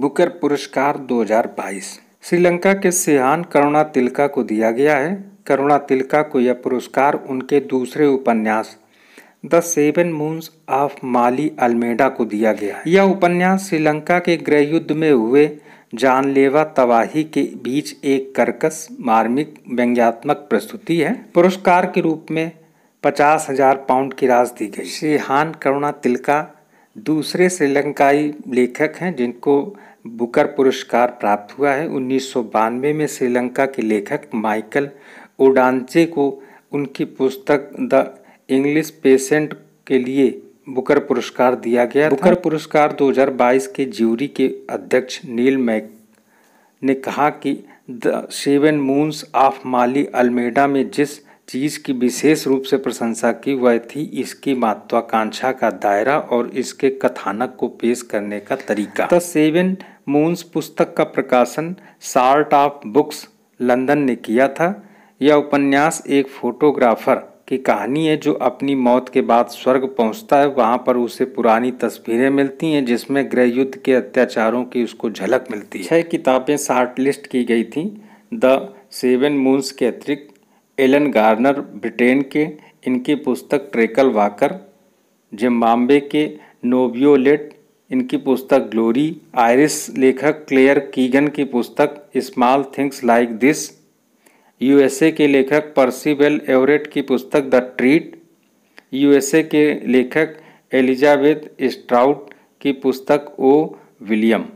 Booker पुरस्कार 2022 श्रीलंका के सेहान करुणा तिलका को दिया गया है करुणा तिलका को यह पुरस्कार उनके दूसरे उपन्यास the seven moons of Maali Almeida को दिया गया है यह उपन्यास श्रीलंका के गृह युद्ध में हुए जानलेवा तबाही के बीच एक कर्कश मार्मिक व्यंग्यात्मक प्रस्तुति है पुरस्कार के रूप में पचास हजार पाउंड की राशि दी गई श्री करुणा तिलका दूसरे श्रीलंकाई लेखक हैं जिनको बुकर पुरस्कार प्राप्त हुआ है उन्नीस में श्रीलंका के लेखक माइकल ओडांचे को उनकी पुस्तक द इंग्लिश पेशेंट के लिए बुकर पुरस्कार दिया गया बुकर पुरस्कार 2022 के ज्यूरी के अध्यक्ष नील मैक ने कहा कि the seven moons of Maali Almeida में जिस चीज़ की विशेष रूप से प्रशंसा की वह थी इसकी महत्वाकांक्षा का दायरा और इसके कथानक को पेश करने का तरीका द सेवन मून्स पुस्तक का प्रकाशन सार्ट ऑफ बुक्स लंदन ने किया था यह उपन्यास एक फोटोग्राफर की कहानी है जो अपनी मौत के बाद स्वर्ग पहुंचता है वहां पर उसे पुरानी तस्वीरें मिलती हैं जिसमें गृह युद्ध के अत्याचारों की उसको झलक मिलती है छह किताबें शार्ट लिस्ट की गई थी द सेवन मून्स के अतिरिक्त एलन गार्नर ब्रिटेन के इनकी पुस्तक ट्रेकल वाकर जिम्बाब्वे के नोबियोलेट इनकी पुस्तक ग्लोरी आयरिश लेखक क्लेयर कीगन की पुस्तक small things like this USA के लेखक पर्सीबेल एवरेट की पुस्तक द ट्रीट यूएसए के लेखक एलिजाबेथ स्ट्राउट की पुस्तक ओ विलियम